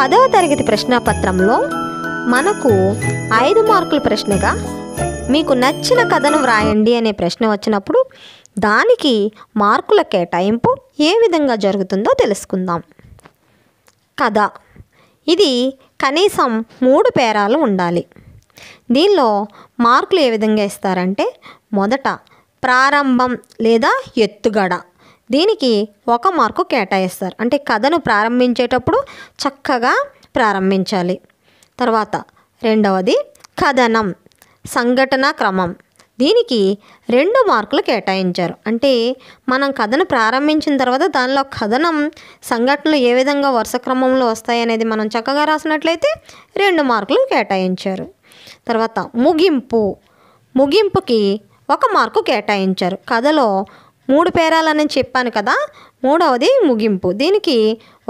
పదవ తరగతి ప్రశ్నపత్రంలో మనకు ఐదు మార్కుల ప్రశ్నగా మీకు నచ్చిన కథను వ్రాయండి అనే ప్రశ్న వచ్చినప్పుడు దానికి మార్కుల కేటాయింపు ఏ విధంగా జరుగుతుందో తెలుసుకుందాం కథ ఇది కనీసం మూడు పేరాలు ఉండాలి దీనిలో మార్కులు ఏ విధంగా ఇస్తారంటే మొదట ప్రారంభం లేదా ఎత్తుగడ దీనికి ఒక మార్కు కేటాయిస్తారు అంటే కథను ప్రారంభించేటప్పుడు చక్కగా ప్రారంభించాలి తర్వాత రెండవది కథనం సంఘటన క్రమం దీనికి రెండు మార్కులు కేటాయించారు అంటే మనం కథను ప్రారంభించిన తర్వాత దానిలో కథనం సంఘటనలు ఏ విధంగా వరుస క్రమంలో వస్తాయనేది మనం చక్కగా రాసినట్లయితే రెండు మార్కులు కేటాయించారు తర్వాత ముగింపు ముగింపుకి ఒక మార్కు కేటాయించారు కథలో మూడు పేరాలని చెప్పాను కదా మూడవది ముగింపు దీనికి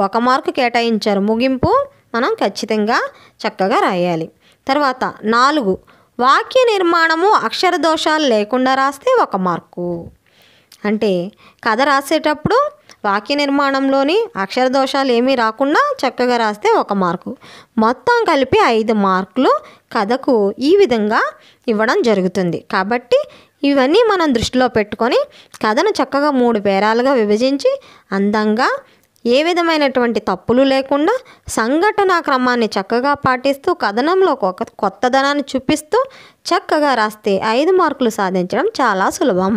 ఒక మార్కు కేటాయించారు ముగింపు మనం ఖచ్చితంగా చక్కగా రాయాలి తర్వాత నాలుగు వాక్య నిర్మాణము అక్షర దోషాలు లేకుండా రాస్తే ఒక మార్కు అంటే కథ రాసేటప్పుడు వాక్య నిర్మాణంలోని అక్షర దోషాలు ఏమీ రాకుండా చక్కగా రాస్తే ఒక మార్కు మొత్తం కలిపి ఐదు మార్కులు కథకు ఈ విధంగా ఇవ్వడం జరుగుతుంది కాబట్టి ఇవన్నీ మనం దృష్టిలో పెట్టుకొని కథను చక్కగా మూడు పేరాలుగా విభజించి అందంగా ఏ విధమైనటువంటి తప్పులు లేకుండా సంఘటన క్రమాన్ని చక్కగా పాటిస్తూ కథనంలో ఒక కొత్తదనాన్ని చూపిస్తూ చక్కగా రాస్తే ఐదు మార్కులు సాధించడం చాలా సులభం